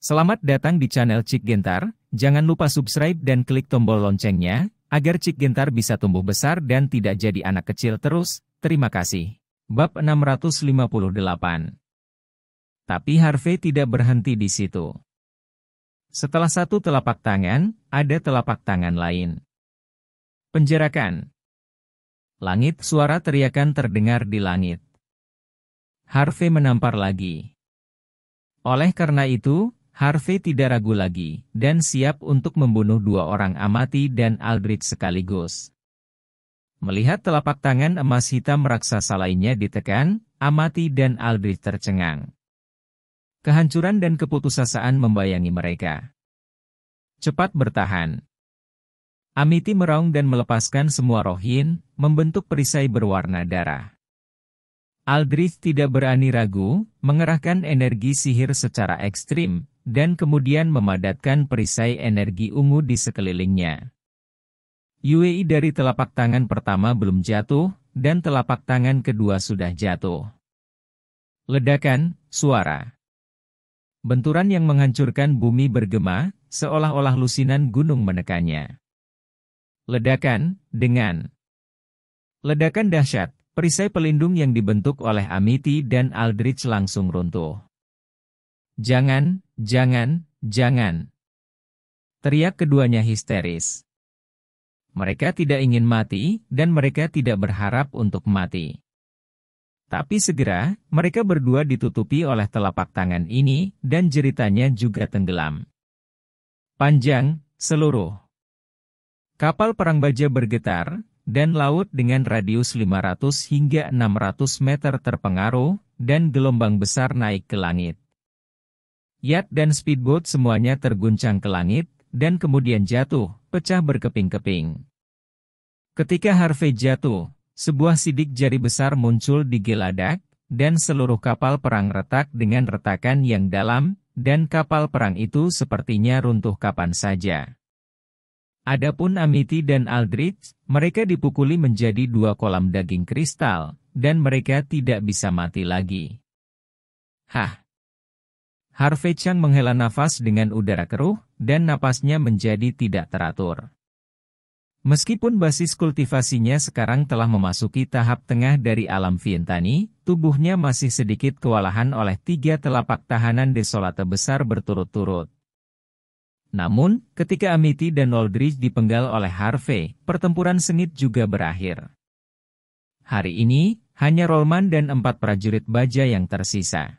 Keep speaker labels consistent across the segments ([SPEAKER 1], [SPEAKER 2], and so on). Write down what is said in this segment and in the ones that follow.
[SPEAKER 1] Selamat datang di channel Cik Gentar, jangan lupa subscribe dan klik tombol loncengnya, agar Cik Gentar bisa tumbuh besar dan tidak jadi anak kecil terus, terima kasih. Bab 658 Tapi Harvey tidak berhenti di situ. Setelah satu telapak tangan, ada telapak tangan lain. Penjerakan Langit suara teriakan terdengar di langit. Harvey menampar lagi. Oleh karena itu, Harvey tidak ragu lagi, dan siap untuk membunuh dua orang Amati dan Aldrich sekaligus. Melihat telapak tangan emas hitam raksasa lainnya ditekan, Amati dan Aldrich tercengang. Kehancuran dan keputusasaan membayangi mereka. Cepat bertahan. Amiti meraung dan melepaskan semua rohin, membentuk perisai berwarna darah. Aldrich tidak berani ragu, mengerahkan energi sihir secara ekstrim, dan kemudian memadatkan perisai energi ungu di sekelilingnya. UEI dari telapak tangan pertama belum jatuh, dan telapak tangan kedua sudah jatuh. Ledakan, suara. Benturan yang menghancurkan bumi bergema, seolah-olah lusinan gunung menekannya. Ledakan, dengan Ledakan dahsyat, perisai pelindung yang dibentuk oleh Amity dan Aldrich langsung runtuh. Jangan, Jangan, jangan. Teriak keduanya histeris. Mereka tidak ingin mati, dan mereka tidak berharap untuk mati. Tapi segera, mereka berdua ditutupi oleh telapak tangan ini, dan jeritannya juga tenggelam. Panjang, seluruh. Kapal perang baja bergetar, dan laut dengan radius 500 hingga 600 meter terpengaruh, dan gelombang besar naik ke langit. Yat dan speedboat semuanya terguncang ke langit, dan kemudian jatuh, pecah berkeping-keping. Ketika Harvey jatuh, sebuah sidik jari besar muncul di geladak, dan seluruh kapal perang retak dengan retakan yang dalam, dan kapal perang itu sepertinya runtuh kapan saja. Adapun Amity dan Aldrich, mereka dipukuli menjadi dua kolam daging kristal, dan mereka tidak bisa mati lagi. Hah, Harvey Chang menghela nafas dengan udara keruh, dan napasnya menjadi tidak teratur. Meskipun basis kultivasinya sekarang telah memasuki tahap tengah dari alam Vientani, tubuhnya masih sedikit kewalahan oleh tiga telapak tahanan desolate besar berturut-turut. Namun, ketika Amity dan Oldridge dipenggal oleh Harvey, pertempuran sengit juga berakhir. Hari ini, hanya Rolman dan empat prajurit baja yang tersisa.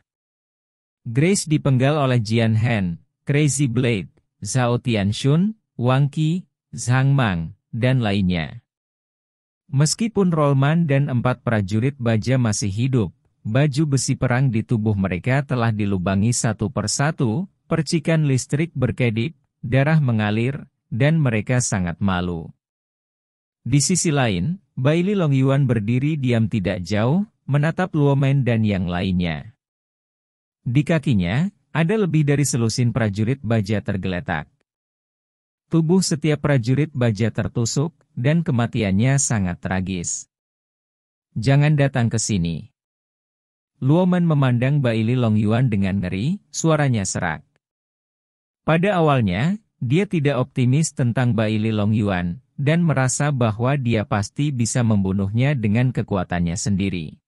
[SPEAKER 1] Grace dipenggal oleh Jian Han, Crazy Blade, Zhao Tianxun, Wang Qi, Zhang Mang, dan lainnya. Meskipun Rolman dan empat prajurit baja masih hidup, baju besi perang di tubuh mereka telah dilubangi satu persatu, percikan listrik berkedip, darah mengalir, dan mereka sangat malu. Di sisi lain, Baili Longyuan berdiri diam tidak jauh, menatap Luomen dan yang lainnya. Di kakinya, ada lebih dari selusin prajurit baja tergeletak. Tubuh setiap prajurit baja tertusuk, dan kematiannya sangat tragis. Jangan datang ke sini. Luoman memandang Baili Long Yuan dengan ngeri, suaranya serak. Pada awalnya, dia tidak optimis tentang Baili Long Yuan, dan merasa bahwa dia pasti bisa membunuhnya dengan kekuatannya sendiri.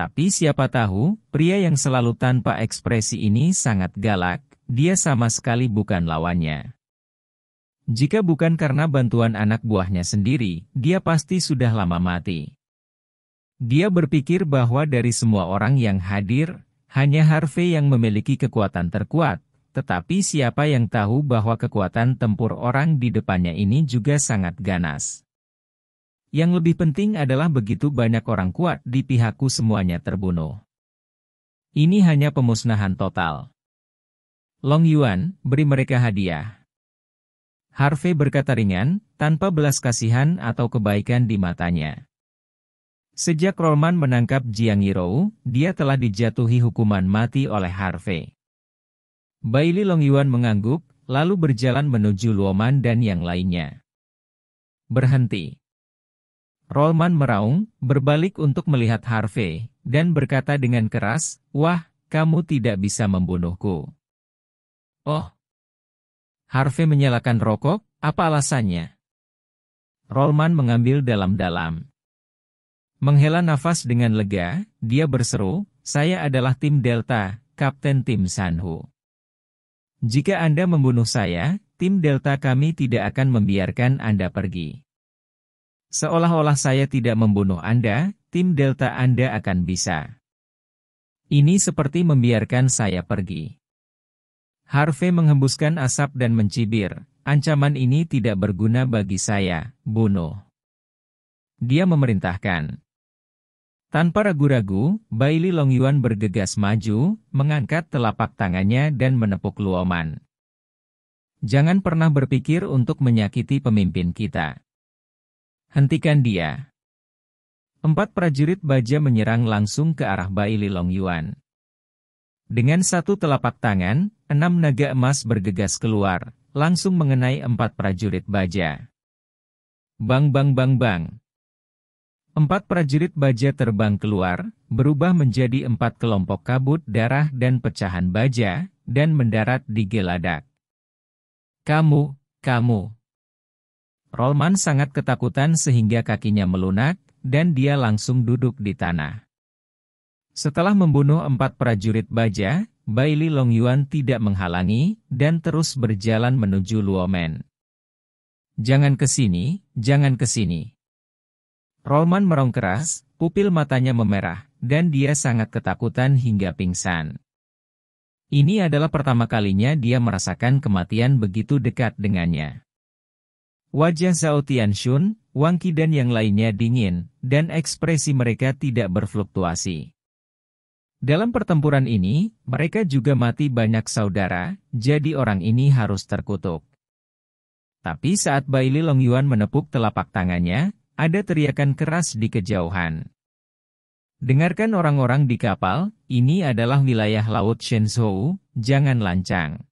[SPEAKER 1] Tapi siapa tahu, pria yang selalu tanpa ekspresi ini sangat galak, dia sama sekali bukan lawannya. Jika bukan karena bantuan anak buahnya sendiri, dia pasti sudah lama mati. Dia berpikir bahwa dari semua orang yang hadir, hanya Harvey yang memiliki kekuatan terkuat, tetapi siapa yang tahu bahwa kekuatan tempur orang di depannya ini juga sangat ganas. Yang lebih penting adalah begitu banyak orang kuat di pihakku semuanya terbunuh. Ini hanya pemusnahan total. Long Yuan, beri mereka hadiah. Harvey berkata ringan, tanpa belas kasihan atau kebaikan di matanya. Sejak Roman menangkap Jiang Yirou, dia telah dijatuhi hukuman mati oleh Harvey. Baili Long Yuan mengangguk, lalu berjalan menuju Luoman dan yang lainnya. Berhenti. Rolman meraung, berbalik untuk melihat Harvey, dan berkata dengan keras, Wah, kamu tidak bisa membunuhku. Oh. Harvey menyalakan rokok, apa alasannya? Rolman mengambil dalam-dalam. Menghela nafas dengan lega, dia berseru, saya adalah tim Delta, Kapten Tim Sanhu. Jika Anda membunuh saya, tim Delta kami tidak akan membiarkan Anda pergi. Seolah-olah saya tidak membunuh Anda, tim Delta Anda akan bisa. Ini seperti membiarkan saya pergi. Harvey menghembuskan asap dan mencibir, ancaman ini tidak berguna bagi saya, bunuh. Dia memerintahkan. Tanpa ragu-ragu, Bailey Longyuan bergegas maju, mengangkat telapak tangannya dan menepuk Luoman. Jangan pernah berpikir untuk menyakiti pemimpin kita. Hentikan dia. Empat prajurit baja menyerang langsung ke arah Bai Lilong Yuan. Dengan satu telapak tangan, enam naga emas bergegas keluar, langsung mengenai empat prajurit baja. Bang bang bang bang. Empat prajurit baja terbang keluar, berubah menjadi empat kelompok kabut darah dan pecahan baja, dan mendarat di Geladak. Kamu, kamu. Rolman sangat ketakutan sehingga kakinya melunak, dan dia langsung duduk di tanah. Setelah membunuh empat prajurit baja, Baili Yuan tidak menghalangi, dan terus berjalan menuju Luomen. Jangan ke sini, jangan ke sini. Rolman merong keras, pupil matanya memerah, dan dia sangat ketakutan hingga pingsan. Ini adalah pertama kalinya dia merasakan kematian begitu dekat dengannya. Wajah Zhao Tianxun, Wang Qi dan yang lainnya dingin, dan ekspresi mereka tidak berfluktuasi. Dalam pertempuran ini, mereka juga mati banyak saudara, jadi orang ini harus terkutuk. Tapi saat Bai Baili Yuan menepuk telapak tangannya, ada teriakan keras di kejauhan. Dengarkan orang-orang di kapal, ini adalah wilayah Laut Shenzhou, jangan lancang.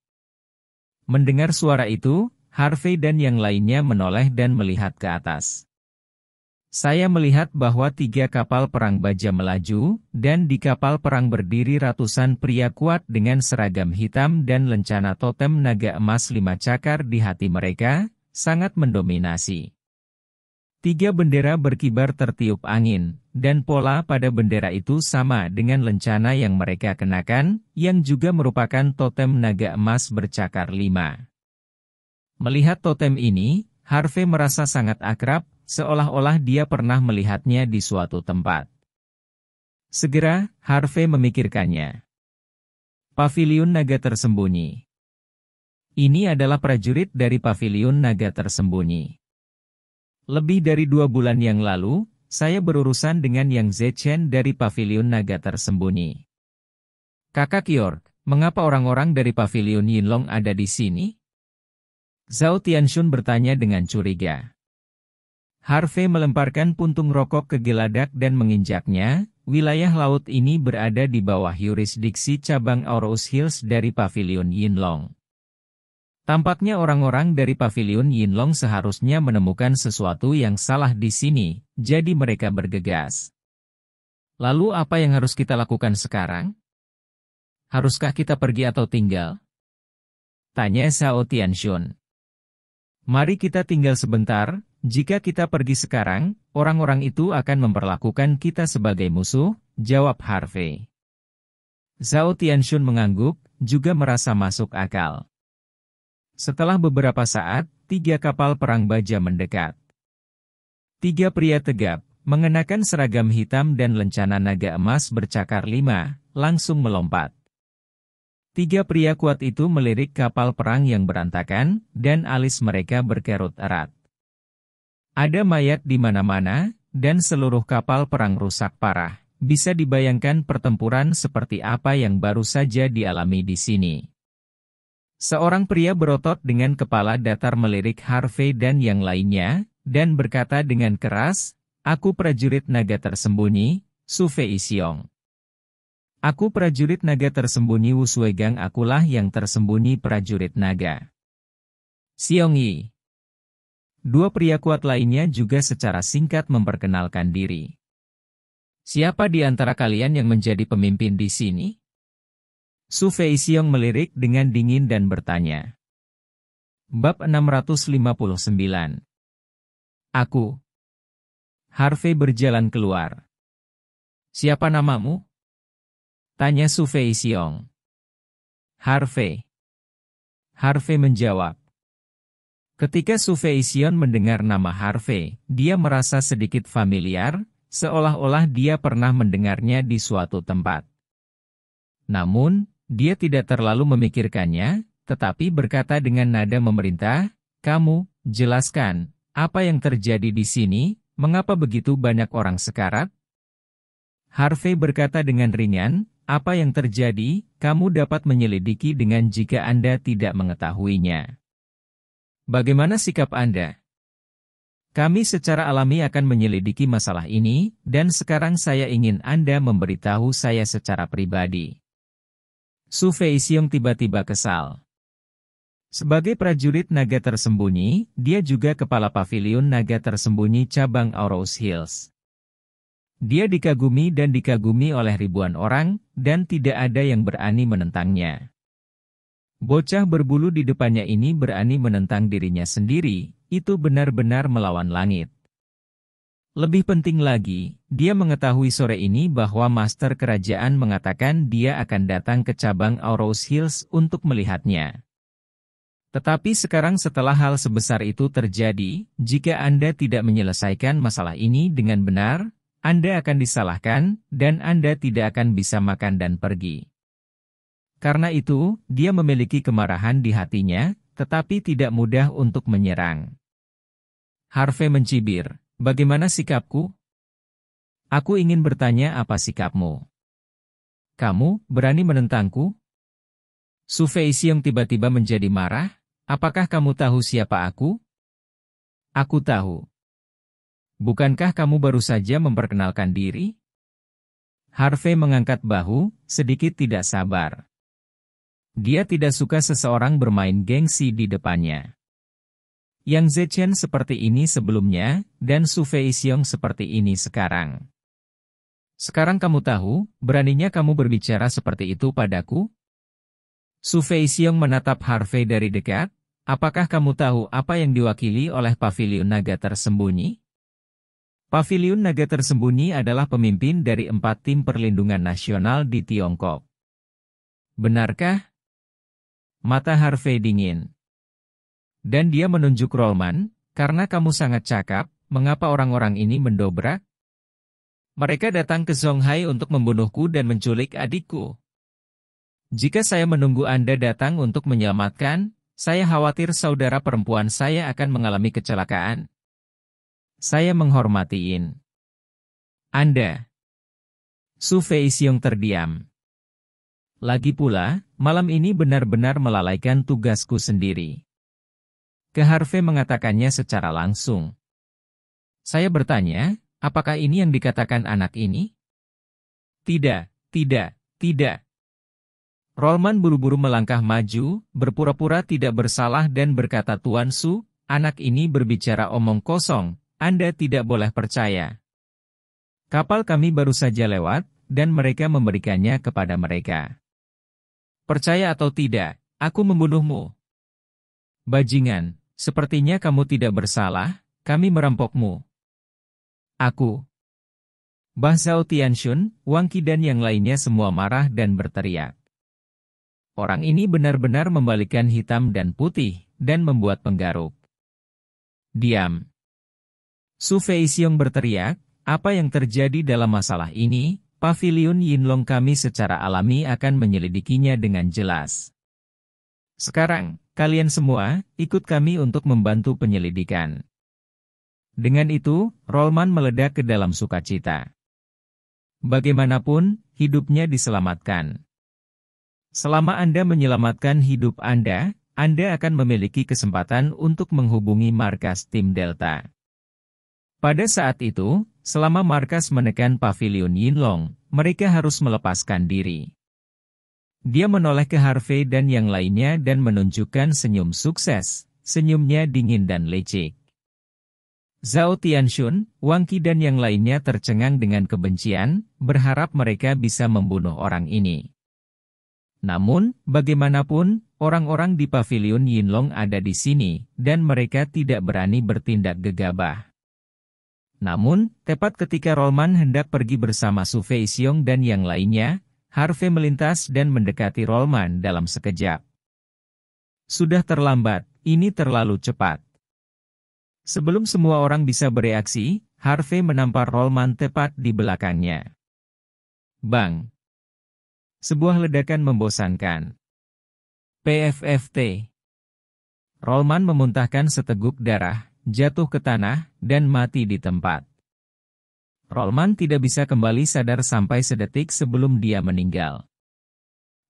[SPEAKER 1] Mendengar suara itu, Harvey dan yang lainnya menoleh dan melihat ke atas. Saya melihat bahwa tiga kapal perang baja melaju, dan di kapal perang berdiri ratusan pria kuat dengan seragam hitam dan lencana totem naga emas lima cakar di hati mereka, sangat mendominasi. Tiga bendera berkibar tertiup angin, dan pola pada bendera itu sama dengan lencana yang mereka kenakan, yang juga merupakan totem naga emas bercakar lima. Melihat totem ini, Harvey merasa sangat akrab, seolah-olah dia pernah melihatnya di suatu tempat. Segera, Harvey memikirkannya. Pavilion Naga Tersembunyi Ini adalah prajurit dari Pavilion Naga Tersembunyi. Lebih dari dua bulan yang lalu, saya berurusan dengan Yang Zechen dari Pavilion Naga Tersembunyi. Kakak York, mengapa orang-orang dari Pavilion Yinlong ada di sini? Zhao Tianxun bertanya dengan curiga. Harvey melemparkan puntung rokok ke geladak dan menginjaknya, wilayah laut ini berada di bawah yurisdiksi cabang Aorus Hills dari Pavilion Yinlong. Tampaknya orang-orang dari Pavilion Yinlong seharusnya menemukan sesuatu yang salah di sini, jadi mereka bergegas. Lalu apa yang harus kita lakukan sekarang? Haruskah kita pergi atau tinggal? Tanya Sao Tianxun. Mari kita tinggal sebentar, jika kita pergi sekarang, orang-orang itu akan memperlakukan kita sebagai musuh, jawab Harvey. Zhao Tianxun mengangguk, juga merasa masuk akal. Setelah beberapa saat, tiga kapal perang baja mendekat. Tiga pria tegap, mengenakan seragam hitam dan lencana naga emas bercakar lima, langsung melompat. Tiga pria kuat itu melirik kapal perang yang berantakan, dan alis mereka berkerut erat. Ada mayat di mana-mana, dan seluruh kapal perang rusak parah. Bisa dibayangkan pertempuran seperti apa yang baru saja dialami di sini. Seorang pria berotot dengan kepala datar melirik Harvey dan yang lainnya, dan berkata dengan keras, Aku prajurit naga tersembunyi, Sufei Isiong. Aku prajurit naga tersembunyi Wuswegang akulah yang tersembunyi prajurit naga. Yi. Dua pria kuat lainnya juga secara singkat memperkenalkan diri. Siapa di antara kalian yang menjadi pemimpin di sini? Su Fei Xiong melirik dengan dingin dan bertanya. Bab 659 Aku Harvey berjalan keluar. Siapa namamu? Tanya Su Fei Xiong. Harvey. Harvey menjawab. Ketika Su Fei Xiong mendengar nama Harvey, dia merasa sedikit familiar, seolah-olah dia pernah mendengarnya di suatu tempat. Namun, dia tidak terlalu memikirkannya, tetapi berkata dengan nada memerintah, kamu, jelaskan, apa yang terjadi di sini, mengapa begitu banyak orang sekarat? Harvey berkata dengan ringan, apa yang terjadi, kamu dapat menyelidiki dengan jika Anda tidak mengetahuinya. Bagaimana sikap Anda? Kami secara alami akan menyelidiki masalah ini, dan sekarang saya ingin Anda memberitahu saya secara pribadi. Su Fei Xiong tiba-tiba kesal. Sebagai prajurit naga tersembunyi, dia juga kepala pavilion naga tersembunyi cabang Aurose Hills. Dia dikagumi dan dikagumi oleh ribuan orang, dan tidak ada yang berani menentangnya. Bocah berbulu di depannya ini berani menentang dirinya sendiri, itu benar-benar melawan langit. Lebih penting lagi, dia mengetahui sore ini bahwa Master Kerajaan mengatakan dia akan datang ke cabang Aurose Hills untuk melihatnya. Tetapi sekarang setelah hal sebesar itu terjadi, jika Anda tidak menyelesaikan masalah ini dengan benar, anda akan disalahkan, dan Anda tidak akan bisa makan dan pergi. Karena itu, dia memiliki kemarahan di hatinya, tetapi tidak mudah untuk menyerang. Harvey mencibir, bagaimana sikapku? Aku ingin bertanya apa sikapmu? Kamu, berani menentangku? Su Feixiong tiba-tiba menjadi marah, apakah kamu tahu siapa aku? Aku tahu. Bukankah kamu baru saja memperkenalkan diri? Harvey mengangkat bahu, sedikit tidak sabar. Dia tidak suka seseorang bermain gengsi di depannya. Yang Zechen seperti ini sebelumnya, dan Su Fei Xiong seperti ini sekarang. Sekarang kamu tahu, beraninya kamu berbicara seperti itu padaku? Su Fei Xiong menatap Harvey dari dekat, apakah kamu tahu apa yang diwakili oleh pavilion naga tersembunyi? Pavilion naga tersembunyi adalah pemimpin dari empat tim perlindungan nasional di Tiongkok. Benarkah? Mata Harvey dingin. Dan dia menunjuk Rolman, karena kamu sangat cakap, mengapa orang-orang ini mendobrak? Mereka datang ke Zhonghai untuk membunuhku dan menculik adikku. Jika saya menunggu Anda datang untuk menyelamatkan, saya khawatir saudara perempuan saya akan mengalami kecelakaan. Saya menghormatiin Anda. Su Fei Xiong terdiam. Lagi pula, malam ini benar-benar melalaikan tugasku sendiri. Keharve mengatakannya secara langsung. Saya bertanya, apakah ini yang dikatakan anak ini? Tidak, tidak, tidak. Rolman buru-buru melangkah maju, berpura-pura tidak bersalah dan berkata Tuan Su, anak ini berbicara omong kosong, anda tidak boleh percaya. Kapal kami baru saja lewat, dan mereka memberikannya kepada mereka. Percaya atau tidak, aku membunuhmu. Bajingan, sepertinya kamu tidak bersalah, kami merampokmu. Aku. Bah Zhao Tianshun, Wang Qi dan yang lainnya semua marah dan berteriak. Orang ini benar-benar membalikan hitam dan putih, dan membuat penggaruk. Diam. Su Xiong berteriak, apa yang terjadi dalam masalah ini, Paviliun Yinlong kami secara alami akan menyelidikinya dengan jelas. Sekarang, kalian semua, ikut kami untuk membantu penyelidikan. Dengan itu, Rolman meledak ke dalam sukacita. Bagaimanapun, hidupnya diselamatkan. Selama Anda menyelamatkan hidup Anda, Anda akan memiliki kesempatan untuk menghubungi markas tim Delta. Pada saat itu, selama markas menekan pavilion Yinlong, mereka harus melepaskan diri. Dia menoleh ke Harvey dan yang lainnya dan menunjukkan senyum sukses, senyumnya dingin dan lecek. Zhao Tianxun, Wang Qi dan yang lainnya tercengang dengan kebencian, berharap mereka bisa membunuh orang ini. Namun, bagaimanapun, orang-orang di pavilion Yinlong ada di sini, dan mereka tidak berani bertindak gegabah. Namun, tepat ketika Rolman hendak pergi bersama Sufei Siong dan yang lainnya, Harvey melintas dan mendekati Rolman dalam sekejap. Sudah terlambat, ini terlalu cepat. Sebelum semua orang bisa bereaksi, Harvey menampar Rolman tepat di belakangnya. Bang! Sebuah ledakan membosankan. PFFT Rolman memuntahkan seteguk darah, jatuh ke tanah, dan mati di tempat. Rolman tidak bisa kembali sadar sampai sedetik sebelum dia meninggal.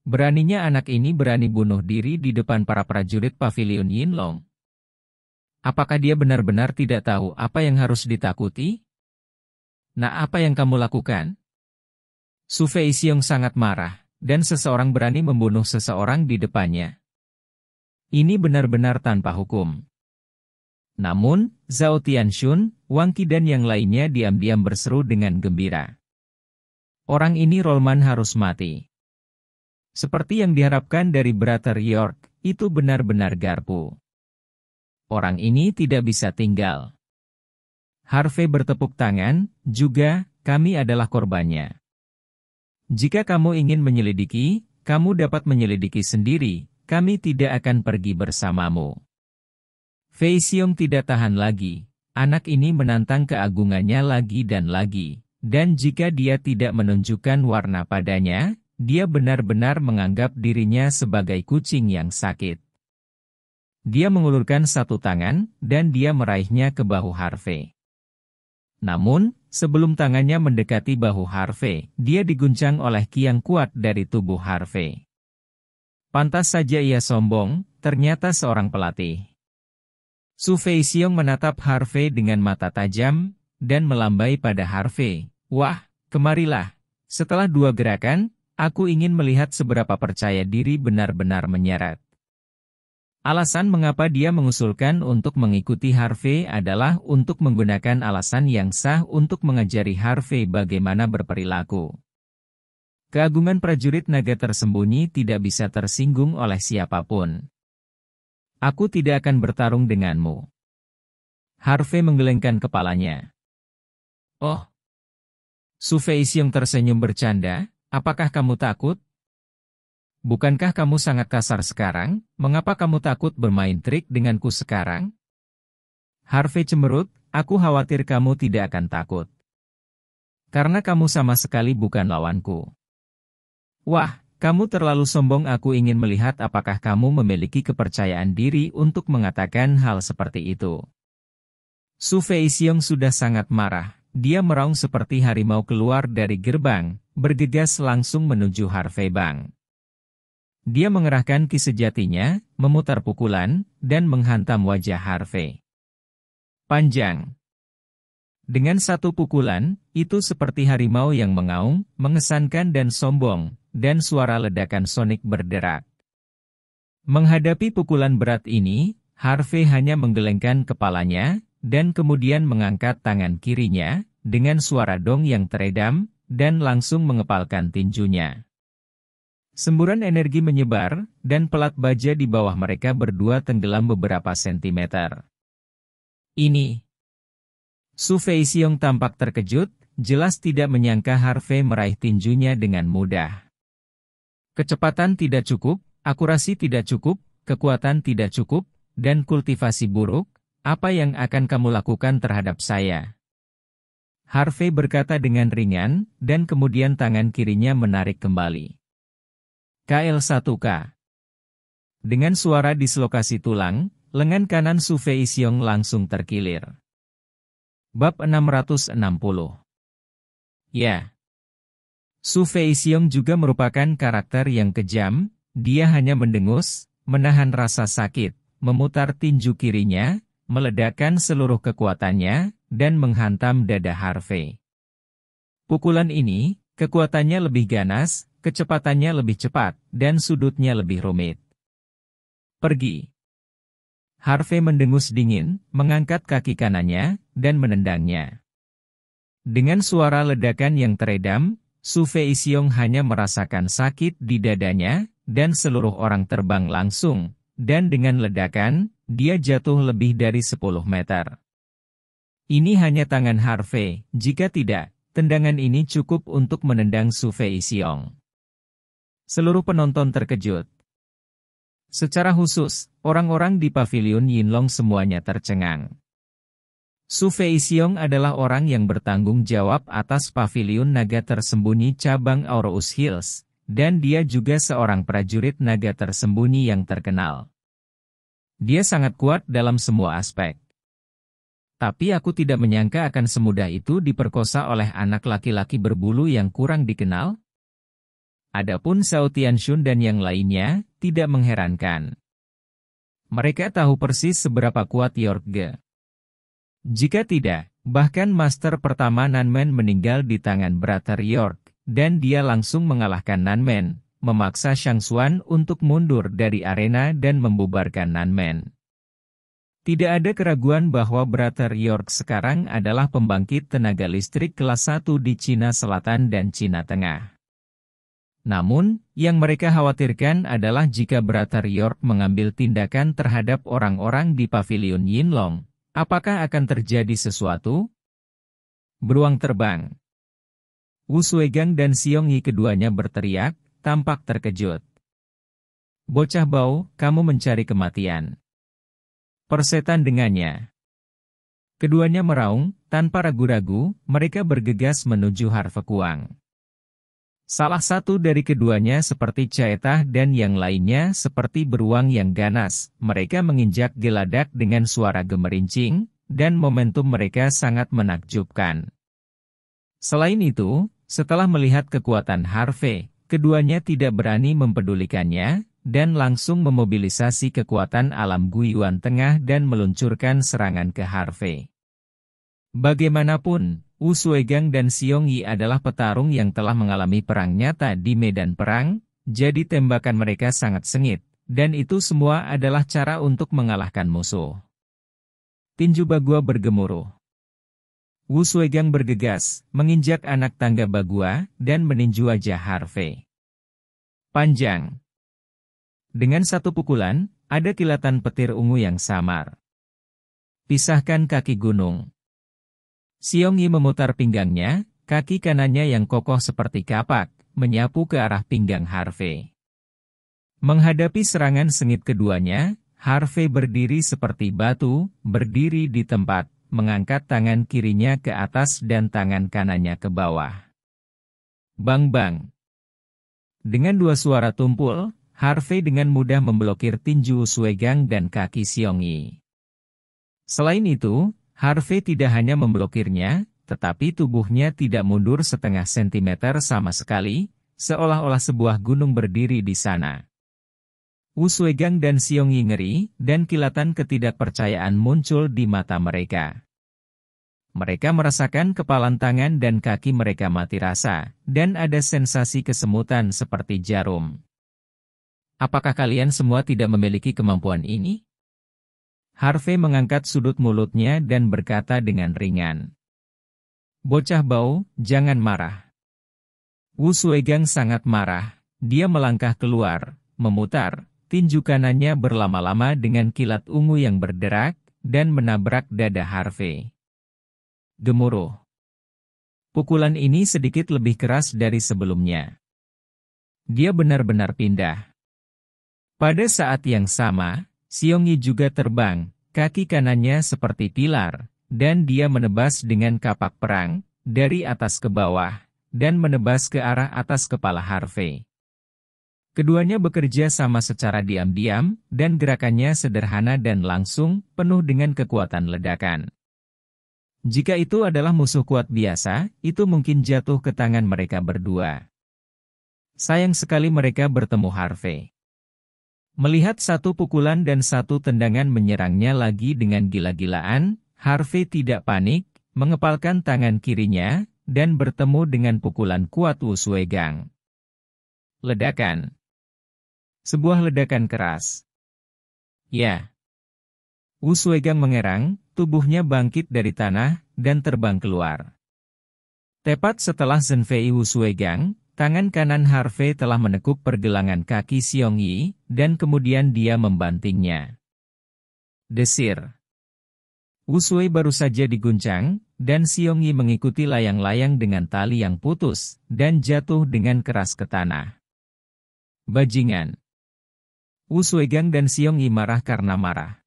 [SPEAKER 1] Beraninya anak ini berani bunuh diri di depan para prajurit pavilion Yinlong. Apakah dia benar-benar tidak tahu apa yang harus ditakuti? Nah apa yang kamu lakukan? Su Fei Xiong sangat marah, dan seseorang berani membunuh seseorang di depannya. Ini benar-benar tanpa hukum. Namun, Zhao Tianxun, Wang Qi dan yang lainnya diam-diam berseru dengan gembira. Orang ini Rolman harus mati. Seperti yang diharapkan dari Brother York, itu benar-benar garpu. Orang ini tidak bisa tinggal. Harvey bertepuk tangan, juga, kami adalah korbannya. Jika kamu ingin menyelidiki, kamu dapat menyelidiki sendiri, kami tidak akan pergi bersamamu. Fei Xiong tidak tahan lagi, anak ini menantang keagungannya lagi dan lagi, dan jika dia tidak menunjukkan warna padanya, dia benar-benar menganggap dirinya sebagai kucing yang sakit. Dia mengulurkan satu tangan, dan dia meraihnya ke bahu Harvey. Namun, sebelum tangannya mendekati bahu Harvey, dia diguncang oleh kiang kuat dari tubuh Harvey. Pantas saja ia sombong, ternyata seorang pelatih. Su Fei Xiong menatap Harvey dengan mata tajam, dan melambai pada Harvey. Wah, kemarilah. Setelah dua gerakan, aku ingin melihat seberapa percaya diri benar-benar menyeret. Alasan mengapa dia mengusulkan untuk mengikuti Harvey adalah untuk menggunakan alasan yang sah untuk mengajari Harvey bagaimana berperilaku. Keagungan prajurit naga tersembunyi tidak bisa tersinggung oleh siapapun. Aku tidak akan bertarung denganmu. Harvey menggelengkan kepalanya. Oh. Sufei Siung tersenyum bercanda, apakah kamu takut? Bukankah kamu sangat kasar sekarang? Mengapa kamu takut bermain trik denganku sekarang? Harvey cemerut, aku khawatir kamu tidak akan takut. Karena kamu sama sekali bukan lawanku. Wah, kamu terlalu sombong aku ingin melihat apakah kamu memiliki kepercayaan diri untuk mengatakan hal seperti itu. Su Fei Xiong sudah sangat marah, dia meraung seperti harimau keluar dari gerbang, bergegas langsung menuju Harvey Bang. Dia mengerahkan ki sejatinya, memutar pukulan, dan menghantam wajah Harvey. Panjang. Dengan satu pukulan, itu seperti harimau yang mengaung, mengesankan dan sombong, dan suara ledakan sonik berderak. Menghadapi pukulan berat ini, Harvey hanya menggelengkan kepalanya, dan kemudian mengangkat tangan kirinya, dengan suara dong yang teredam, dan langsung mengepalkan tinjunya. Semburan energi menyebar, dan pelat baja di bawah mereka berdua tenggelam beberapa sentimeter. Ini. Su Fei Xiong tampak terkejut, jelas tidak menyangka Harvey meraih tinjunya dengan mudah. Kecepatan tidak cukup, akurasi tidak cukup, kekuatan tidak cukup, dan kultivasi buruk, apa yang akan kamu lakukan terhadap saya? Harvey berkata dengan ringan, dan kemudian tangan kirinya menarik kembali. KL1K Dengan suara dislokasi tulang, lengan kanan Sufei Isiong langsung terkilir. Bab 660 Ya, Su Feixiong juga merupakan karakter yang kejam, dia hanya mendengus, menahan rasa sakit, memutar tinju kirinya, meledakkan seluruh kekuatannya, dan menghantam dada Harvey. Pukulan ini, kekuatannya lebih ganas, kecepatannya lebih cepat, dan sudutnya lebih rumit. Pergi. Harvey mendengus dingin, mengangkat kaki kanannya, dan menendangnya. Dengan suara ledakan yang teredam, Su Xiong hanya merasakan sakit di dadanya, dan seluruh orang terbang langsung, dan dengan ledakan, dia jatuh lebih dari 10 meter. Ini hanya tangan Harvey, jika tidak, tendangan ini cukup untuk menendang Su Xiong. Seluruh penonton terkejut. Secara khusus, orang-orang di pavilion Yinlong semuanya tercengang. Su Fei Xiong adalah orang yang bertanggung jawab atas pavilion naga tersembunyi cabang Aureus Hills, dan dia juga seorang prajurit naga tersembunyi yang terkenal. Dia sangat kuat dalam semua aspek. Tapi aku tidak menyangka akan semudah itu diperkosa oleh anak laki-laki berbulu yang kurang dikenal. Adapun Sao Tianxun dan yang lainnya, tidak mengherankan. Mereka tahu persis seberapa kuat Yorke. Jika tidak, bahkan master pertama Nanmen meninggal di tangan Brother York, dan dia langsung mengalahkan Nanmen, memaksa Shang Xuan untuk mundur dari arena dan membubarkan Nanmen. Tidak ada keraguan bahwa Brother York sekarang adalah pembangkit tenaga listrik kelas 1 di Cina Selatan dan Cina Tengah. Namun, yang mereka khawatirkan adalah jika Brother York mengambil tindakan terhadap orang-orang di Paviliun Yinlong, Apakah akan terjadi sesuatu? Beruang terbang. Wu Suegang dan Xiong Yi keduanya berteriak, tampak terkejut. Bocah bau, kamu mencari kematian. Persetan dengannya. Keduanya meraung, tanpa ragu-ragu, mereka bergegas menuju Kuang. Salah satu dari keduanya seperti caetah dan yang lainnya seperti beruang yang ganas. Mereka menginjak geladak dengan suara gemerincing, dan momentum mereka sangat menakjubkan. Selain itu, setelah melihat kekuatan Harvey, keduanya tidak berani mempedulikannya, dan langsung memobilisasi kekuatan alam Guyuan Tengah dan meluncurkan serangan ke Harvey. Bagaimanapun, Wu Suegang dan Xiong Yi adalah petarung yang telah mengalami perang nyata di medan perang, jadi tembakan mereka sangat sengit, dan itu semua adalah cara untuk mengalahkan musuh. Tinju Bagua bergemuruh. Wu Suegang bergegas, menginjak anak tangga Bagua, dan meninju wajah Harvey. Panjang. Dengan satu pukulan, ada kilatan petir ungu yang samar. Pisahkan kaki gunung. Xiong Yi memutar pinggangnya, kaki kanannya yang kokoh seperti kapak, menyapu ke arah pinggang Harvey. Menghadapi serangan sengit keduanya, Harvey berdiri seperti batu, berdiri di tempat, mengangkat tangan kirinya ke atas dan tangan kanannya ke bawah. Bang bang. Dengan dua suara tumpul, Harvey dengan mudah memblokir tinju Suegang dan kaki Yi. Selain itu, Harvey tidak hanya memblokirnya, tetapi tubuhnya tidak mundur setengah sentimeter sama sekali, seolah-olah sebuah gunung berdiri di sana. Wu Suegang dan Xiong Yi ngeri, dan kilatan ketidakpercayaan muncul di mata mereka. Mereka merasakan kepalan tangan dan kaki mereka mati rasa, dan ada sensasi kesemutan seperti jarum. Apakah kalian semua tidak memiliki kemampuan ini? Harvey mengangkat sudut mulutnya dan berkata dengan ringan. Bocah bau, jangan marah. Wu Suegang sangat marah. Dia melangkah keluar, memutar, tinju kanannya berlama-lama dengan kilat ungu yang berderak, dan menabrak dada Harvey. Gemuruh. Pukulan ini sedikit lebih keras dari sebelumnya. Dia benar-benar pindah. Pada saat yang sama, Yi juga terbang, kaki kanannya seperti pilar, dan dia menebas dengan kapak perang, dari atas ke bawah, dan menebas ke arah atas kepala Harvey. Keduanya bekerja sama secara diam-diam, dan gerakannya sederhana dan langsung, penuh dengan kekuatan ledakan. Jika itu adalah musuh kuat biasa, itu mungkin jatuh ke tangan mereka berdua. Sayang sekali mereka bertemu Harvey. Melihat satu pukulan dan satu tendangan menyerangnya lagi dengan gila-gilaan, Harvey tidak panik, mengepalkan tangan kirinya, dan bertemu dengan pukulan kuat Wu Suegang. Ledakan Sebuah ledakan keras. Ya. Wu Suegang mengerang, tubuhnya bangkit dari tanah, dan terbang keluar. Tepat setelah Zenfei Wu Suegang, Tangan kanan Harvey telah menekuk pergelangan kaki Xiong Yi, dan kemudian dia membantingnya. Desir. Wusui baru saja diguncang, dan Xiong Yi mengikuti layang-layang dengan tali yang putus, dan jatuh dengan keras ke tanah. Bajingan. Wusui Gang dan Xiong Yi marah karena marah.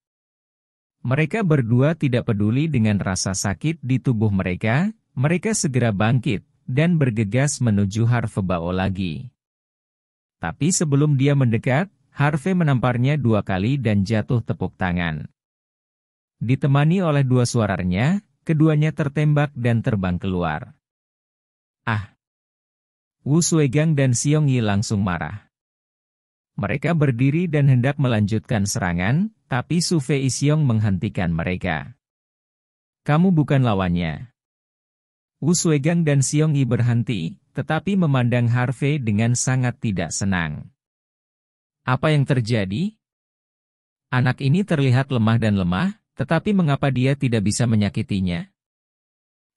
[SPEAKER 1] Mereka berdua tidak peduli dengan rasa sakit di tubuh mereka, mereka segera bangkit, dan bergegas menuju Harve Bao lagi. Tapi sebelum dia mendekat, Harve menamparnya dua kali dan jatuh tepuk tangan. Ditemani oleh dua suaranya, keduanya tertembak dan terbang keluar. Ah! Wu Suegang dan Xiong Yi langsung marah. Mereka berdiri dan hendak melanjutkan serangan, tapi Su Fei Xiong menghentikan mereka. Kamu bukan lawannya. Wu Suegang dan Xiong Yi berhenti, tetapi memandang Harvey dengan sangat tidak senang. Apa yang terjadi? Anak ini terlihat lemah dan lemah, tetapi mengapa dia tidak bisa menyakitinya?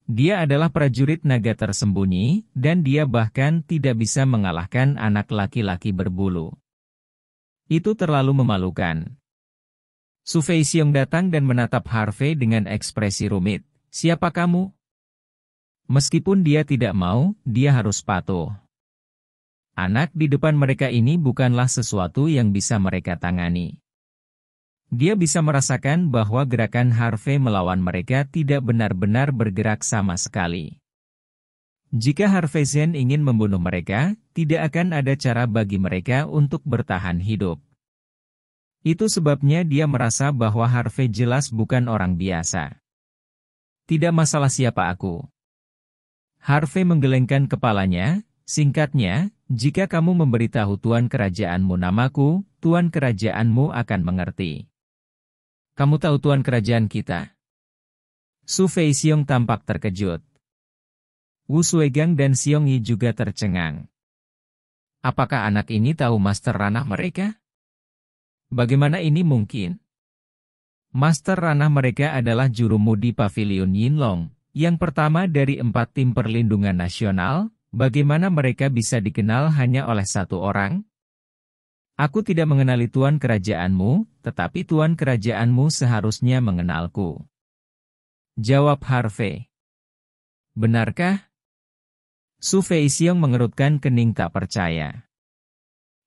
[SPEAKER 1] Dia adalah prajurit naga tersembunyi, dan dia bahkan tidak bisa mengalahkan anak laki-laki berbulu. Itu terlalu memalukan. Su Fei Xiong datang dan menatap Harvey dengan ekspresi rumit. Siapa kamu? Meskipun dia tidak mau, dia harus patuh. Anak di depan mereka ini bukanlah sesuatu yang bisa mereka tangani. Dia bisa merasakan bahwa gerakan Harvey melawan mereka tidak benar-benar bergerak sama sekali. Jika Harvey Zen ingin membunuh mereka, tidak akan ada cara bagi mereka untuk bertahan hidup. Itu sebabnya dia merasa bahwa Harvey jelas bukan orang biasa. Tidak masalah siapa aku. Harvey menggelengkan kepalanya, singkatnya, jika kamu memberitahu tuan kerajaanmu namaku, tuan kerajaanmu akan mengerti. Kamu tahu tuan kerajaan kita? Su Fei Xiong tampak terkejut. Wu Suegang dan Xiong Yi juga tercengang. Apakah anak ini tahu master ranah mereka? Bagaimana ini mungkin? Master ranah mereka adalah juru mudi pavilion Yinlong, yang pertama dari empat tim perlindungan nasional, bagaimana mereka bisa dikenal hanya oleh satu orang? Aku tidak mengenali Tuan Kerajaanmu, tetapi Tuan Kerajaanmu seharusnya mengenalku. Jawab Harvey. Benarkah? Su Fei Xiong mengerutkan kening tak percaya.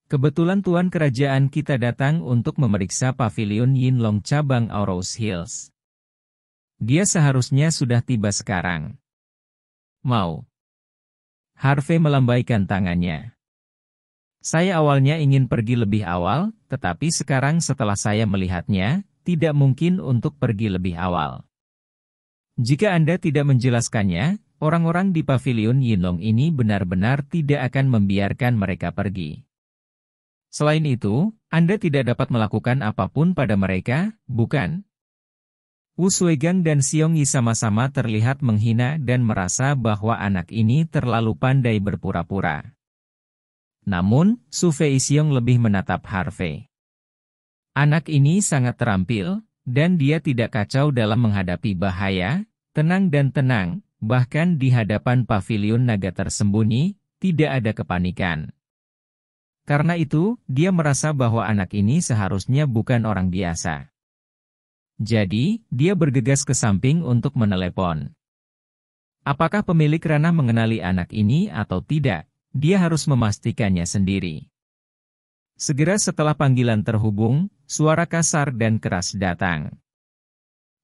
[SPEAKER 1] Kebetulan Tuan Kerajaan kita datang untuk memeriksa pavilion Yinlong cabang Aurose Hills. Dia seharusnya sudah tiba sekarang. Mau. Harvey melambaikan tangannya. Saya awalnya ingin pergi lebih awal, tetapi sekarang setelah saya melihatnya, tidak mungkin untuk pergi lebih awal. Jika Anda tidak menjelaskannya, orang-orang di pavilion Yinlong ini benar-benar tidak akan membiarkan mereka pergi. Selain itu, Anda tidak dapat melakukan apapun pada mereka, bukan? Wu Suigang dan Xiong Yi sama-sama terlihat menghina dan merasa bahwa anak ini terlalu pandai berpura-pura. Namun, Su Fei Xiong lebih menatap Harvey. Anak ini sangat terampil, dan dia tidak kacau dalam menghadapi bahaya, tenang dan tenang, bahkan di hadapan pavilion naga tersembunyi, tidak ada kepanikan. Karena itu, dia merasa bahwa anak ini seharusnya bukan orang biasa. Jadi, dia bergegas ke samping untuk menelepon. Apakah pemilik ranah mengenali anak ini atau tidak, dia harus memastikannya sendiri. Segera setelah panggilan terhubung, suara kasar dan keras datang.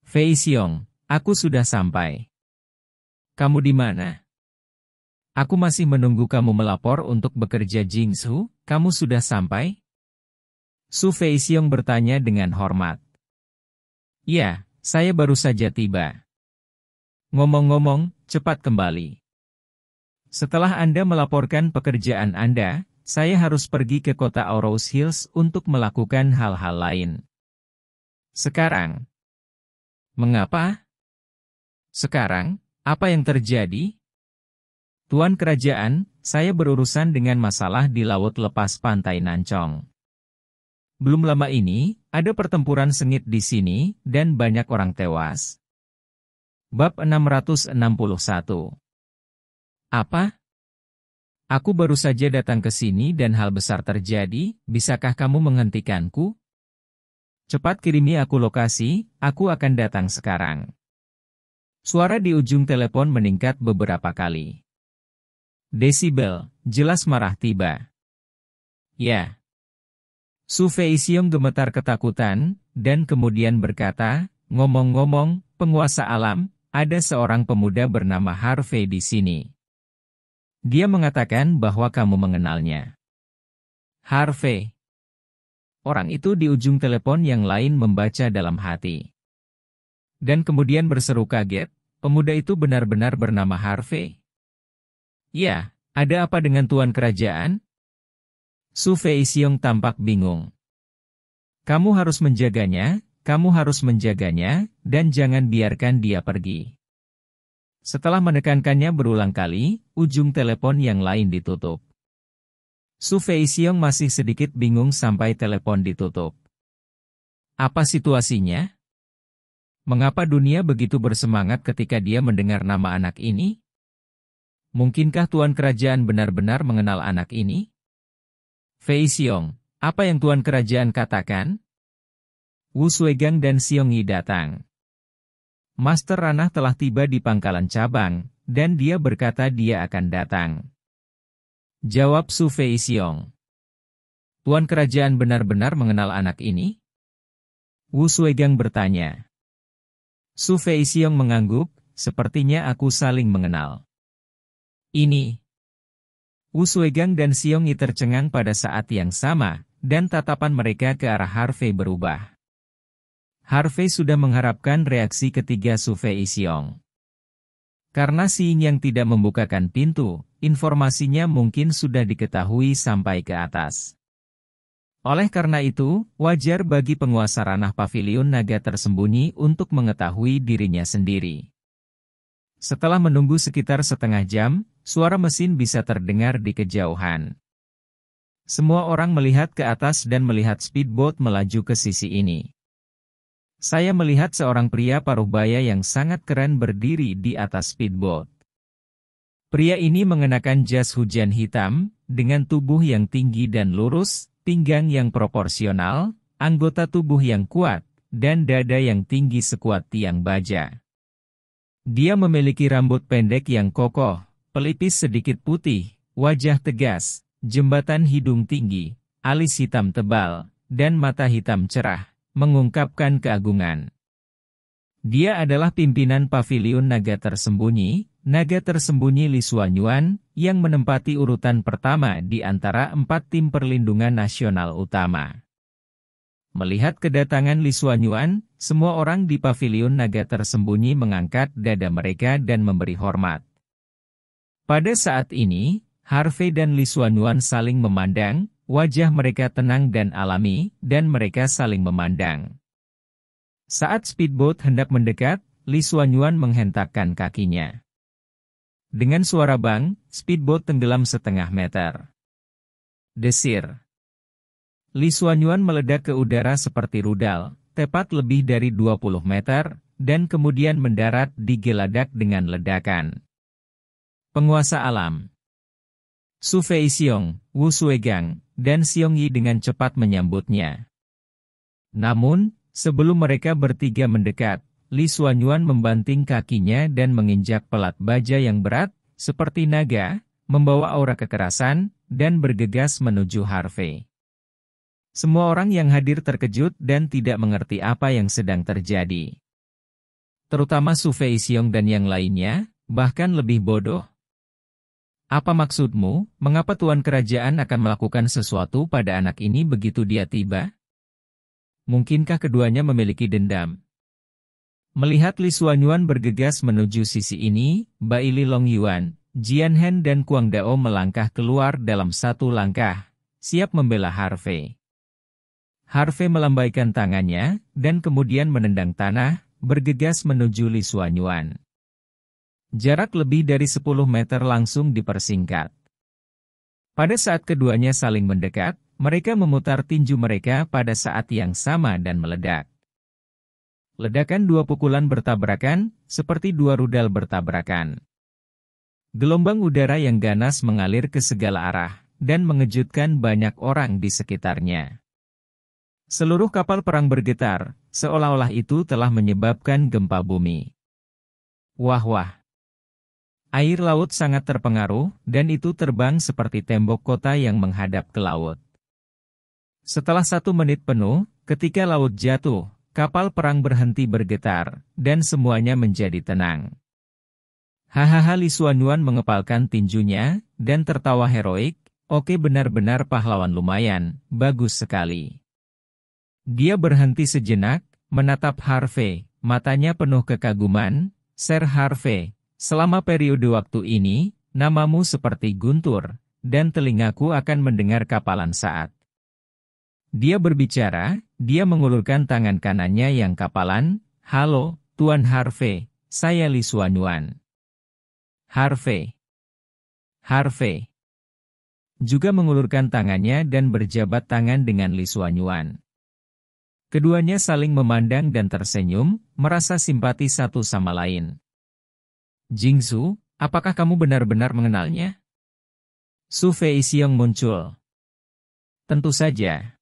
[SPEAKER 1] Fei Xiong, aku sudah sampai. Kamu di mana? Aku masih menunggu kamu melapor untuk bekerja Jing Su, kamu sudah sampai? Su Fei Xiong bertanya dengan hormat. Ya, saya baru saja tiba. Ngomong-ngomong, cepat kembali. Setelah Anda melaporkan pekerjaan Anda, saya harus pergi ke kota Oros Hills untuk melakukan hal-hal lain. Sekarang. Mengapa? Sekarang, apa yang terjadi? Tuan Kerajaan, saya berurusan dengan masalah di laut lepas pantai Nancong. Belum lama ini, ada pertempuran sengit di sini dan banyak orang tewas. Bab 661 Apa? Aku baru saja datang ke sini dan hal besar terjadi, bisakah kamu menghentikanku? Cepat kirimi aku lokasi, aku akan datang sekarang. Suara di ujung telepon meningkat beberapa kali. Desibel, jelas marah tiba. Ya, Su Xiong gemetar ketakutan, dan kemudian berkata, Ngomong-ngomong, penguasa alam, ada seorang pemuda bernama Harvey di sini. Dia mengatakan bahwa kamu mengenalnya. Harvey. Orang itu di ujung telepon yang lain membaca dalam hati. Dan kemudian berseru kaget, pemuda itu benar-benar bernama Harvey. Ya, ada apa dengan Tuan Kerajaan? Su Fei Xiong tampak bingung. Kamu harus menjaganya, kamu harus menjaganya, dan jangan biarkan dia pergi. Setelah menekankannya berulang kali, ujung telepon yang lain ditutup. Su Fei Xiong masih sedikit bingung sampai telepon ditutup. Apa situasinya? Mengapa dunia begitu bersemangat ketika dia mendengar nama anak ini? Mungkinkah Tuan Kerajaan benar-benar mengenal anak ini? Fei Xiong, apa yang Tuan Kerajaan katakan? Wu Suegang dan Xiong Yi datang. Master Ranah telah tiba di pangkalan cabang, dan dia berkata dia akan datang. Jawab Su Fei Xiong. Tuan Kerajaan benar-benar mengenal anak ini? Wu Suegang bertanya. Su Fei Xiong mengangguk, sepertinya aku saling mengenal. Ini, Wu Suegang dan Yi tercengang pada saat yang sama, dan tatapan mereka ke arah Harvey berubah. Harvey sudah mengharapkan reaksi ketiga Su Fei Xiong. Karena si Ying yang tidak membukakan pintu, informasinya mungkin sudah diketahui sampai ke atas. Oleh karena itu, wajar bagi penguasa ranah pavilion naga tersembunyi untuk mengetahui dirinya sendiri. Setelah menunggu sekitar setengah jam, Suara mesin bisa terdengar di kejauhan. Semua orang melihat ke atas dan melihat speedboat melaju ke sisi ini. Saya melihat seorang pria paruh baya yang sangat keren berdiri di atas speedboat. Pria ini mengenakan jas hujan hitam, dengan tubuh yang tinggi dan lurus, pinggang yang proporsional, anggota tubuh yang kuat, dan dada yang tinggi sekuat tiang baja. Dia memiliki rambut pendek yang kokoh, pelipis sedikit putih, wajah tegas, jembatan hidung tinggi, alis hitam tebal, dan mata hitam cerah, mengungkapkan keagungan. Dia adalah pimpinan pavilion naga tersembunyi, naga tersembunyi Li yang menempati urutan pertama di antara empat tim perlindungan nasional utama. Melihat kedatangan Li semua orang di pavilion naga tersembunyi mengangkat dada mereka dan memberi hormat. Pada saat ini, Harvey dan Liswanuan saling memandang, wajah mereka tenang dan alami, dan mereka saling memandang. Saat speedboat hendak mendekat, Lisuanuan menghentakkan kakinya. Dengan suara bang, speedboat tenggelam setengah meter. Desir. Liswanyuan meledak ke udara seperti rudal, tepat lebih dari 20 meter, dan kemudian mendarat di geladak dengan ledakan. Penguasa alam Su Fei Xiong, Wu Suegang, dan Xiong Yi dengan cepat menyambutnya. Namun, sebelum mereka bertiga mendekat, Li Yuan membanting kakinya dan menginjak pelat baja yang berat, seperti naga, membawa aura kekerasan, dan bergegas menuju Harvey. Semua orang yang hadir terkejut dan tidak mengerti apa yang sedang terjadi. Terutama Su Fei Xiong dan yang lainnya, bahkan lebih bodoh, apa maksudmu, mengapa Tuan Kerajaan akan melakukan sesuatu pada anak ini begitu dia tiba? Mungkinkah keduanya memiliki dendam? Melihat Li Xuanyuan bergegas menuju sisi ini, Bai Li Longyuan, Jian Hen dan Kuang Dao melangkah keluar dalam satu langkah, siap membela Harvey. Harvey melambaikan tangannya, dan kemudian menendang tanah, bergegas menuju Li Xuanyuan. Jarak lebih dari 10 meter langsung dipersingkat. Pada saat keduanya saling mendekat, mereka memutar tinju mereka pada saat yang sama dan meledak. Ledakan dua pukulan bertabrakan, seperti dua rudal bertabrakan. Gelombang udara yang ganas mengalir ke segala arah, dan mengejutkan banyak orang di sekitarnya. Seluruh kapal perang bergetar, seolah-olah itu telah menyebabkan gempa bumi. Wah-wah, Air laut sangat terpengaruh, dan itu terbang seperti tembok kota yang menghadap ke laut. Setelah satu menit penuh, ketika laut jatuh, kapal perang berhenti bergetar, dan semuanya menjadi tenang. Hahaha Li Xuanwan mengepalkan tinjunya, dan tertawa heroik, oke benar-benar pahlawan lumayan, bagus sekali. Dia berhenti sejenak, menatap Harvey, matanya penuh kekaguman, Sir Harvey, Selama periode waktu ini, namamu seperti guntur, dan telingaku akan mendengar kapalan saat. Dia berbicara, dia mengulurkan tangan kanannya yang kapalan, Halo, Tuan Harvey, saya Li Suanuan. Harvey. Harvey. Juga mengulurkan tangannya dan berjabat tangan dengan Li Suanyuan. Keduanya saling memandang dan tersenyum, merasa simpati satu sama lain. Jingzu, apakah kamu benar-benar mengenalnya? Su Fei Xiong muncul. Tentu saja.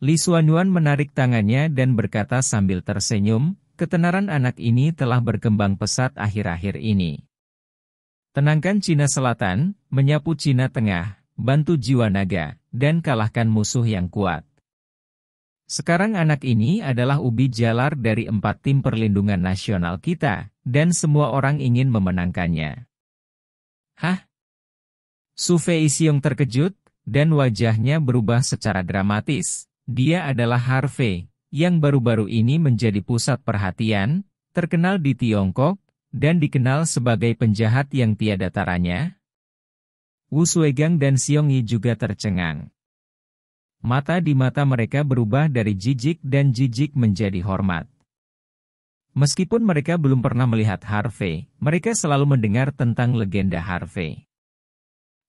[SPEAKER 1] Li Xuanyuan menarik tangannya dan berkata sambil tersenyum, ketenaran anak ini telah berkembang pesat akhir-akhir ini. Tenangkan Cina Selatan, menyapu Cina Tengah, bantu jiwa naga, dan kalahkan musuh yang kuat. Sekarang anak ini adalah ubi jalar dari empat tim perlindungan nasional kita, dan semua orang ingin memenangkannya. Hah? Sufei Isiung terkejut, dan wajahnya berubah secara dramatis. Dia adalah Harvey, yang baru-baru ini menjadi pusat perhatian, terkenal di Tiongkok, dan dikenal sebagai penjahat yang tiada taranya. Wu Suegang dan Xiong Yi juga tercengang. Mata di mata mereka berubah dari jijik dan jijik menjadi hormat. Meskipun mereka belum pernah melihat Harvey, mereka selalu mendengar tentang legenda Harvey.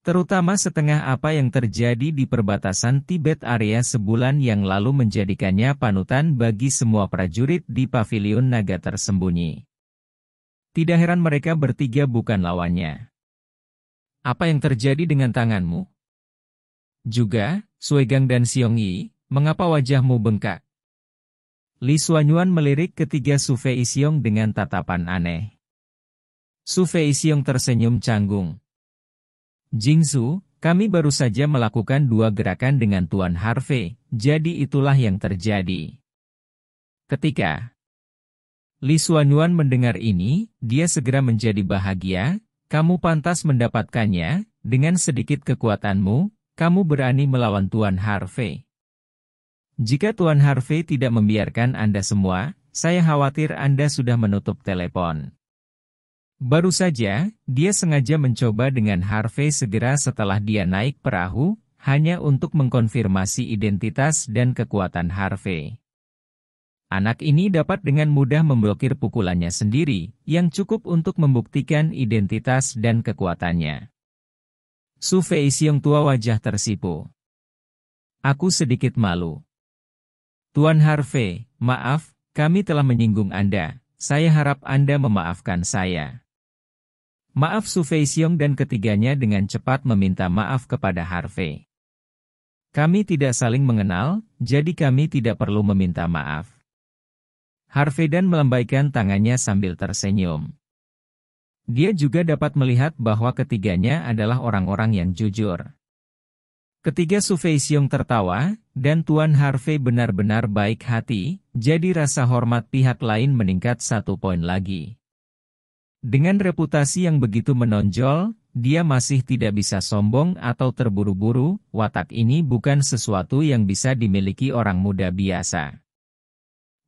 [SPEAKER 1] Terutama setengah apa yang terjadi di perbatasan Tibet area sebulan yang lalu menjadikannya panutan bagi semua prajurit di pavilion naga tersembunyi. Tidak heran mereka bertiga bukan lawannya. Apa yang terjadi dengan tanganmu? Juga, Suegang dan Yi, mengapa wajahmu bengkak? Li Xuanyuan melirik ketiga Su Fei Xiong dengan tatapan aneh. Su Fei Xiong tersenyum canggung. Su, kami baru saja melakukan dua gerakan dengan Tuan Harvey, jadi itulah yang terjadi. Ketika Li Xuanyuan mendengar ini, dia segera menjadi bahagia, kamu pantas mendapatkannya, dengan sedikit kekuatanmu, kamu berani melawan Tuan Harvey. Jika Tuan Harvey tidak membiarkan Anda semua, saya khawatir Anda sudah menutup telepon. Baru saja, dia sengaja mencoba dengan Harvey segera setelah dia naik perahu, hanya untuk mengkonfirmasi identitas dan kekuatan Harvey. Anak ini dapat dengan mudah memblokir pukulannya sendiri, yang cukup untuk membuktikan identitas dan kekuatannya. Su Fei Xiong tua wajah tersipu. Aku sedikit malu. Tuan Harvey, maaf, kami telah menyinggung Anda. Saya harap Anda memaafkan saya. Maaf Su Fei Xiong dan ketiganya dengan cepat meminta maaf kepada Harvey. Kami tidak saling mengenal, jadi kami tidak perlu meminta maaf. Harvey dan melambaikan tangannya sambil tersenyum. Dia juga dapat melihat bahwa ketiganya adalah orang-orang yang jujur. Ketiga Sufei Xiong tertawa, dan Tuan Harvey benar-benar baik hati, jadi rasa hormat pihak lain meningkat satu poin lagi. Dengan reputasi yang begitu menonjol, dia masih tidak bisa sombong atau terburu-buru, watak ini bukan sesuatu yang bisa dimiliki orang muda biasa.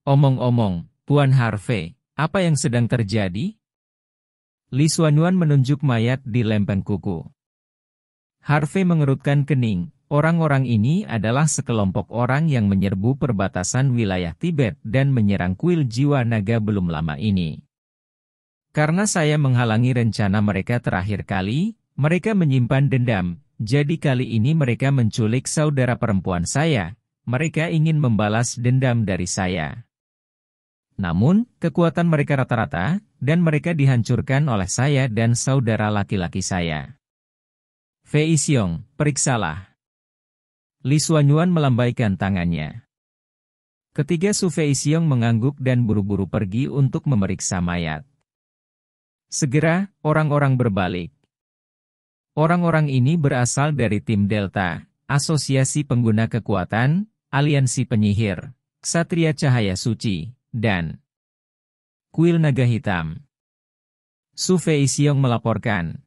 [SPEAKER 1] Omong-omong, Tuan Harvey, apa yang sedang terjadi? Li Xuanyuan menunjuk mayat di lempeng kuku. Harvey mengerutkan kening, orang-orang ini adalah sekelompok orang yang menyerbu perbatasan wilayah Tibet dan menyerang kuil jiwa naga belum lama ini. Karena saya menghalangi rencana mereka terakhir kali, mereka menyimpan dendam, jadi kali ini mereka menculik saudara perempuan saya, mereka ingin membalas dendam dari saya. Namun, kekuatan mereka rata-rata, dan mereka dihancurkan oleh saya dan saudara laki-laki saya. Fei Xiong, periksalah. Li Xuanyuan melambaikan tangannya. Ketiga Su Fei Xiong mengangguk dan buru-buru pergi untuk memeriksa mayat. Segera, orang-orang berbalik. Orang-orang ini berasal dari tim Delta, Asosiasi Pengguna Kekuatan, Aliansi Penyihir, Ksatria Cahaya Suci, dan Kuil Naga Hitam Su Fei melaporkan,